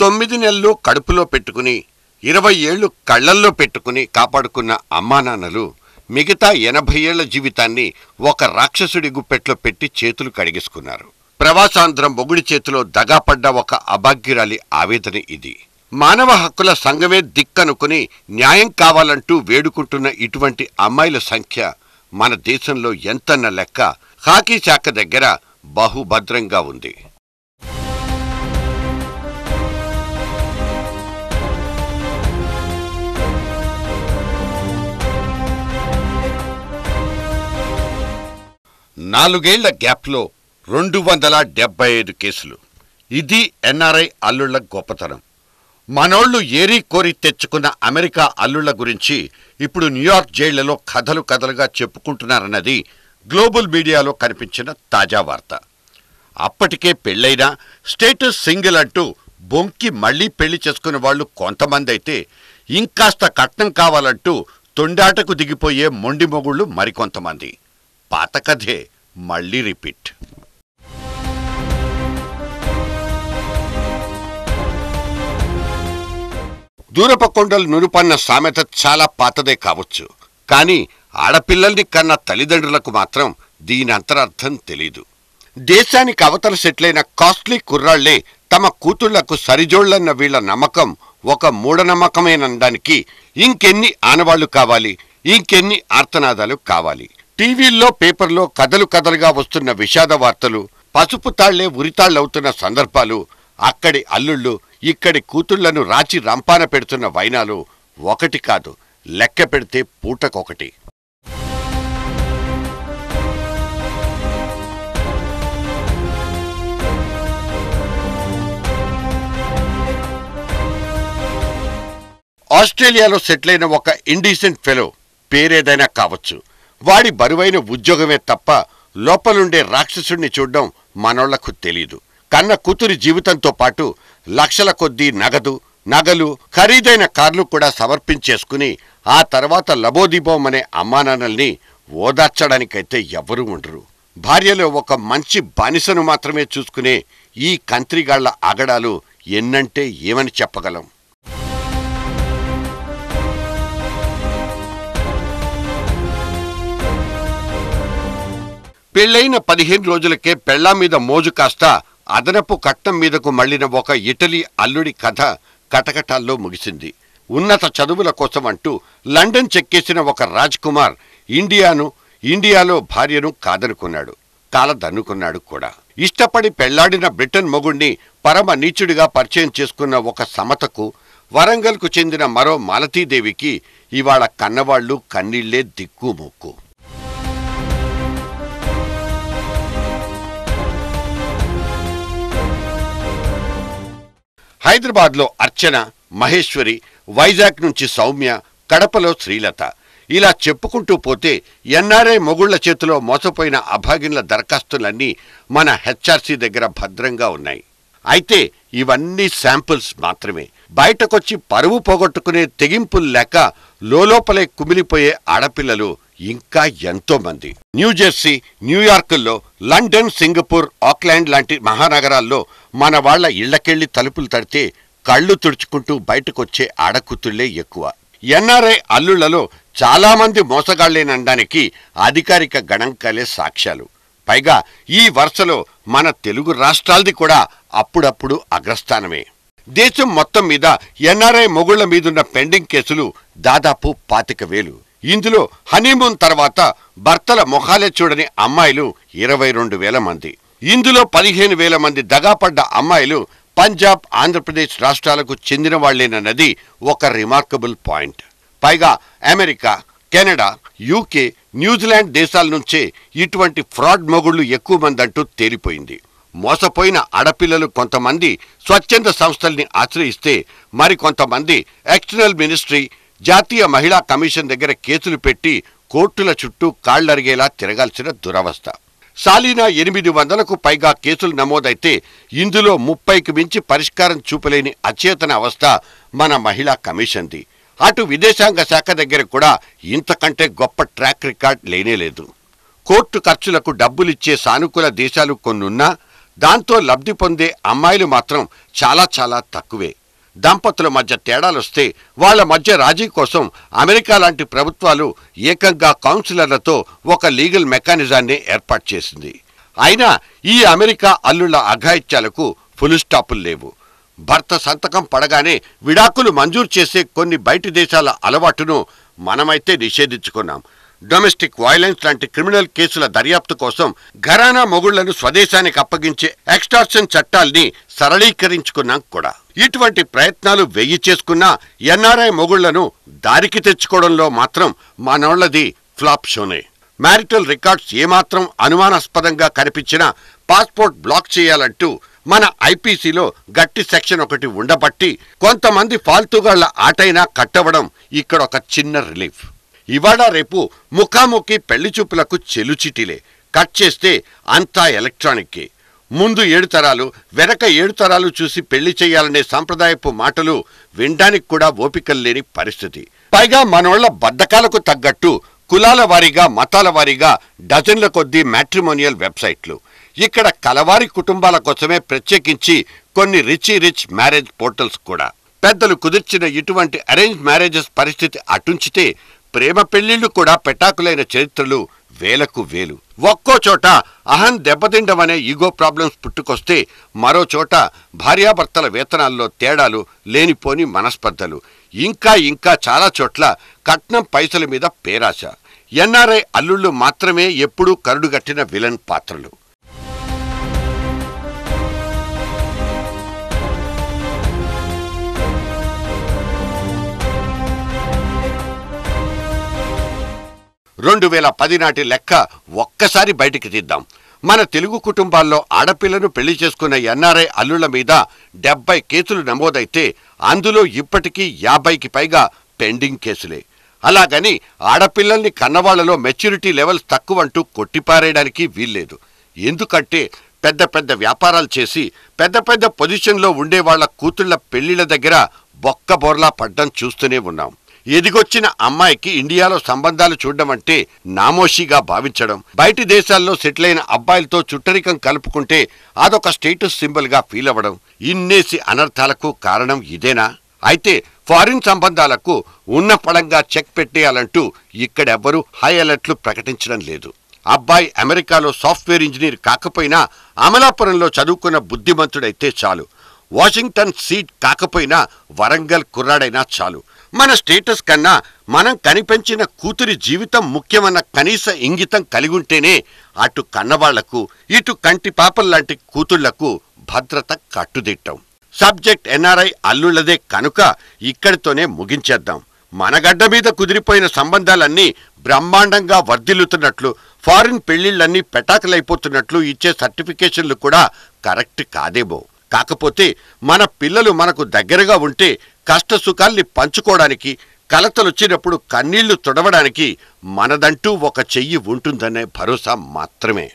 తొమ్మిది నెలలు కడుపులో పెట్టుకుని ఇరవై ఏళ్ళు కళ్లల్లో పెట్టుకుని కాపాడుకున్న అమ్మానాన్నలు మిగతా ఎనభై ఏళ్ల జీవితాన్ని ఒక రాక్షసుడి గుప్పెట్లో పెట్టి చేతులు కడిగేసుకున్నారు ప్రవాసాంధ్రం మొగుడి చేతిలో దగాపడ్డ ఒక అభాగ్యురాలి ఆవేదన ఇది మానవ హక్కుల సంఘమే దిక్కనుకుని న్యాయం కావాలంటూ వేడుకుంటున్న ఇటువంటి అమ్మాయిల సంఖ్య మన దేశంలో ఎంతన్న లెక్క హాకీ శాఖ దగ్గర బహుభద్రంగా ఉంది నాలుగేళ్ల గ్యాప్లో రెండు వందల డెబ్బై ఐదు కేసులు ఇది ఎన్ఆర్ఐ అల్లుళ్ల గొప్పతనం మనోళ్లు ఏరి కోరి తెచ్చుకున్న అమెరికా అల్లుళ్ల గురించి ఇప్పుడు న్యూయార్క్ జైళ్లలో కథలు కథలుగా చెప్పుకుంటున్నారన్నది గ్లోబల్ మీడియాలో కనిపించిన తాజా వార్త అప్పటికే పెళ్లైన స్టేటస్ సింగిల్ అంటూ బొంకి మళ్లీ పెళ్లి చేసుకున్న వాళ్ళు కొంతమంది అయితే ఇంకాస్త కట్నం కావాలంటూ తొండాటకు దిగిపోయే మొండి మొగుళ్ళు మరికొంతమంది పాత కథే మళ్ళీ రిపీట్ దూరపకొండలు కొండలు నురుపన్న సామెత చాలా పాతదే కావచ్చు కానీ ఆడపిల్లల్ని కన్న తల్లిదండ్రులకు మాత్రం దీని అంతరార్థం తెలీదు దేశానికి అవతల సెట్లైన కాస్ట్లీ కుర్రాళ్లే తమ కూతుళ్లకు సరిజోళ్లన్న వీళ్ల నమ్మకం ఒక దానికి ఇంకెన్ని ఆనవాళ్లు కావాలి ఇంకెన్ని ఆర్తనాదాలు కావాలి టీవీల్లో పేపర్లో కథలు కథలుగా వస్తున్న విషాద వార్తలు పసుపు తాళ్లే ఉరితాళ్లవుతున్న సందర్భాలు అక్కడి అల్లుళ్ళు ఇక్కడి కూతుళ్లను రాచి రంపాన పెడుతున్న వైనాలు ఒకటి కాదు లెక్క పెడితే పూటకొకటి ఆస్ట్రేలియాలో సెటిల్ అయిన ఒక ఇండీసెంట్ ఫెలో పేరేదైనా కావచ్చు వాడి బరువైన ఉద్యోగమే తప్ప లోపలుండే రాక్షసుణ్ణి చూడడం మనోళ్లకు తెలీదు కన్న కూతురి జీవితంతో పాటు లక్షల కొద్దీ నగదు నగలు ఖరీదైన కార్లు కూడా సమర్పించేసుకుని ఆ తర్వాత లబోదీబోం అనే అమ్మానాన్నల్ని ఓదార్చడానికైతే ఎవరూ ఉండరు భార్యలో ఒక మంచి బానిసను మాత్రమే చూసుకునే ఈ కంత్రిగాళ్ల ఆగడాలు ఎన్నంటే ఏమని చెప్పగలం పెళ్లైన పదిహేను రోజులకే పెళ్లా మీద మోజు కాస్త అదనపు కట్నం మీదకు మళ్లిన ఒక ఇటలీ అల్లుడి కథ కటకటాల్లో ముగిసింది ఉన్నత చదువుల కోసం అంటూ లండన్ చెక్కేసిన ఒక రాజ్ కుమార్ ఇండియాను ఇండియాలో భార్యను కాదనుకున్నాడు కాలదనుకున్నాడు కూడా ఇష్టపడి పెళ్లాడిన బ్రిటన్ మొగుణ్ణి పరమ నీచుడిగా పరిచయం చేసుకున్న ఒక సమతకు వరంగల్కు చెందిన మరో మాలతీదేవికి ఇవాళ కన్నవాళ్లు కన్నీళ్లే దిక్కు ముక్కు హైదరాబాద్లో అర్చన మహేశ్వరి వైజాగ్ నుంచి సౌమ్య కడపలో శ్రీలత ఇలా చెప్పుకుంటూ పోతే ఎన్ఆర్ఐ మొగుళ్ల చేతిలో మోసపోయిన అభాగిన్ల దరఖాస్తులన్నీ మన హెచ్ఆర్సీ దగ్గర భద్రంగా ఉన్నాయి అయితే ఇవన్నీ శాంపుల్స్ మాత్రమే బయటకొచ్చి పరువు పోగొట్టుకునే తెగింపులు లేక లోపలే కుమిలిపోయే ఆడపిల్లలు ఇంకా ఎంతో మంది న్యూజెర్సీ న్యూయార్కుల్లో లండన్ సింగపూర్ ఆక్లాండ్ లాంటి మహానగరాల్లో మన వాళ్ల ఇళ్లకెళ్లి తలుపులు తడితే కళ్ళు తుడుచుకుంటూ బయటకొచ్చే ఆడకూతుళ్లే ఎక్కువ ఎన్ఆర్ఐ అల్లుళ్లలో చాలామంది మోసగాళ్లేనడానికి అధికారిక గణంకాలే సాక్ష్యాలు పైగా ఈ వరుసలో మన తెలుగు రాష్ట్రాలది కూడా అప్పుడప్పుడు అగ్రస్థానమే దేశం మొత్తం మీద ఎన్ఆర్ఐ మొగుళ్ల మీదున్న పెండింగ్ కేసులు దాదాపు పాతిక వేలు ఇందులో హనీమూన్ తర్వాత భర్తల మొహాలే చూడని అమ్మాయిలు ఇరవై రెండు వేల మంది ఇందులో పదిహేను వేల మంది దగాపడ్డ అమ్మాయిలు పంజాబ్ ఆంధ్రప్రదేశ్ రాష్ట్రాలకు చెందిన వాళ్లేనన్నది ఒక రిమార్కబుల్ పాయింట్ పైగా అమెరికా కెనడా యూకే న్యూజిలాండ్ దేశాల నుంచే ఇటువంటి ఫ్రాడ్ మొగుళ్లు ఎక్కువ మంది అంటూ తేలిపోయింది మోసపోయిన ఆడపిల్లలు కొంతమంది స్వచ్ఛంద సంస్థల్ని ఆశ్రయిస్తే మరికొంతమంది ఎక్స్టర్నల్ మినిస్ట్రీ జాతీయ మహిళా కమిషన్ దగ్గర కేసులు పెట్టి కోర్టుల చుట్టూ కాళ్లరిగేలా తిరగాల్సిన దురవస్థ సాలీనా ఎనిమిది వందలకు పైగా కేసులు నమోదైతే ఇందులో ముప్పైకి మించి పరిష్కారం చూపలేని అచేతన అవస్థ మన మహిళా కమిషన్ది అటు విదేశాంగ శాఖ దగ్గర కూడా ఇంతకంటే గొప్ప ట్రాక్ రికార్డ్ లేనేలేదు కోర్టు ఖర్చులకు డబ్బులిచ్చే సానుకూల దేశాలు కొన్నున్నా దాంతో లబ్ధి పొందే అమ్మాయిలు మాత్రం చాలా చాలా తక్కువే దంపతుల మధ్య తేడాలొస్తే వాళ్ల మధ్య రాజీ కోసం అమెరికా లాంటి ప్రభుత్వాలు ఏకంగా కౌన్సిలర్లతో ఒక లీగల్ మెకానిజాన్ని ఏర్పాటు చేసింది అయినా ఈ అమెరికా అల్లుళ్ల అఘాయిత్యాలకు ఫుల్ స్టాపులు లేవు భర్త సంతకం పడగానే విడాకులు మంజూరు చేసే కొన్ని బయటి దేశాల అలవాటును మనమైతే నిషేధించుకున్నాం డొమెస్టిక్ వైలెన్స్ లాంటి క్రిమినల్ కేసుల దర్యాప్తు కోసం ఘరానా మొగుళ్లను స్వదేశానికి అప్పగించే ఎక్స్టార్షన్ చట్టాల్ని సరళీకరించుకున్నాం కూడా ఇటువంటి ప్రయత్నాలు వెయ్యి చేసుకున్నా ఎన్ఆర్ఐ మొగుళ్లను దారికి తెచ్చుకోవడంలో మాత్రం మనోళ్లది ఫ్లాప్ షోనే మ్యారిటల్ రికార్డ్స్ ఏమాత్రం అనుమానాస్పదంగా కనిపించినా పాస్పోర్ట్ బ్లాక్ చేయాలంటూ మన ఐపీసీలో గట్టి సెక్షన్ ఒకటి ఉండబట్టి కొంతమంది ఫాల్తుగాళ్ల ఆటైనా కట్టవడం ఇక్కడొక చిన్న రిలీఫ్ ఇవాళ రేపు ముఖాముఖి పెళ్లి చూపులకు చెలుచిటిలే కట్ చేస్తే అంతా ఎలక్ట్రానిక్కే ముందు ఏడు తరాలు వెనక ఏడు తరాలు చూసి పెళ్లి చేయాలనే సాంప్రదాయపు మాటలు వినడానికి కూడా ఓపికలు లేని పరిస్థితి పైగా మనోళ్ల బద్ధకాలకు తగ్గట్టు కులాల వారీగా మతాల వారీగా డజన్ల కొద్దీ మ్యాట్రిమోనియల్ వెబ్సైట్లు ఇక్కడ కలవారి కుటుంబాల కోసమే ప్రత్యేకించి కొన్ని రిచ్ రిచ్ మ్యారేజ్ పోర్టల్స్ కూడా పెద్దలు కుదిర్చిన ఇటువంటి అరేంజ్ మ్యారేజెస్ పరిస్థితి అటుంచితే ప్రేమ పెళ్లిళ్లు కూడా పెటాకులైన చరిత్రలు వేలకు వేలు ఒక్కో చోట అహం దెబ్బతిండమనే ఈగో ప్రాబ్లమ్స్ పుట్టుకొస్తే మరో చోట భార్యాభర్తల వేతనాల్లో తేడాలు లేనిపోని మనస్పర్ధలు ఇంకా ఇంకా చాలా చోట్ల కట్నం పైసల మీద పేరాశ ఎన్ఆర్ఐ అల్లుళ్ళు మాత్రమే ఎప్పుడూ కరుడుగట్టిన విలన్ పాత్రలు రెండు వేల పది నాటి లెక్క ఒక్కసారి బయటికి తీద్దాం మన తెలుగు కుటుంబాల్లో ఆడపిల్లను పెళ్లి చేసుకున్న ఎన్ఆర్ఐ అల్లుల మీద డెబ్బై కేసులు నమోదైతే అందులో ఇప్పటికీ యాభైకి పైగా పెండింగ్ కేసులే అలాగని ఆడపిల్లల్ని కన్నవాళ్లలో మెచ్యూరిటీ లెవెల్స్ తక్కువంటూ కొట్టిపారేయడానికి వీల్లేదు ఎందుకంటే పెద్ద పెద్ద వ్యాపారాలు చేసి పెద్ద పెద్ద పొజిషన్లో ఉండే వాళ్ళ కూతుళ్ల పెళ్లిళ్ల దగ్గర బొక్క బొర్లా పడ్డం చూస్తూనే ఉన్నాం ఎదిగొచ్చిన అమ్మాయికి ఇండియాలో సంబంధాలు చూడడం అంటే నామోషిగా భావించడం బయటి దేశాల్లో సెటిల్ అయిన అబ్బాయిలతో చుట్టరికం కలుపుకుంటే అదొక స్టేటస్ సింబల్గా ఫీల్ అవ్వడం ఇన్నేసి అనర్థాలకు కారణం ఇదేనా అయితే ఫారిన్ సంబంధాలకు ఉన్న పడంగా చెక్ పెట్టేయాలంటూ ఇక్కడెవ్వరూ హై అలర్ట్లు ప్రకటించడం లేదు అబ్బాయి అమెరికాలో సాఫ్ట్వేర్ ఇంజనీర్ కాకపోయినా అమలాపురంలో చదువుకున్న బుద్ధిమంతుడైతే చాలు వాషింగ్టన్ సీట్ కాకపోయినా వరంగల్ కుర్రాడైనా చాలు మన స్టేటస్ కన్నా మనం కనిపించిన కూతురి జీవితం ముఖ్యమన్న కనీస ఇంగితం కలిగుంటేనే అటు కన్నవాళ్లకు ఇటు కంటి పాపల్లాంటి కూతుళ్లకు భద్రత కట్టుదిట్టం సబ్జెక్ట్ ఎన్ఆర్ఐ అల్లుళ్లదే కనుక ఇక్కడితోనే ముగించేద్దాం మన గడ్డ మీద కుదిరిపోయిన సంబంధాలన్నీ బ్రహ్మాండంగా వర్ధిల్లుతున్నట్లు ఫారిన్ పెళ్లిళ్లన్నీ పెటాకులైపోతున్నట్లు ఇచ్చే సర్టిఫికేషన్లు కూడా కరెక్ట్ కాదేమో కాకపోతే మన పిల్లలు మనకు దగ్గరగా ఉంటే కష్ట సుఖాల్ని పంచుకోవడానికి కలతలొచ్చినప్పుడు కన్నీళ్లు తుడవడానికి మనదంటూ ఒక చెయ్యి ఉంటుందనే భరోసా మాత్రమే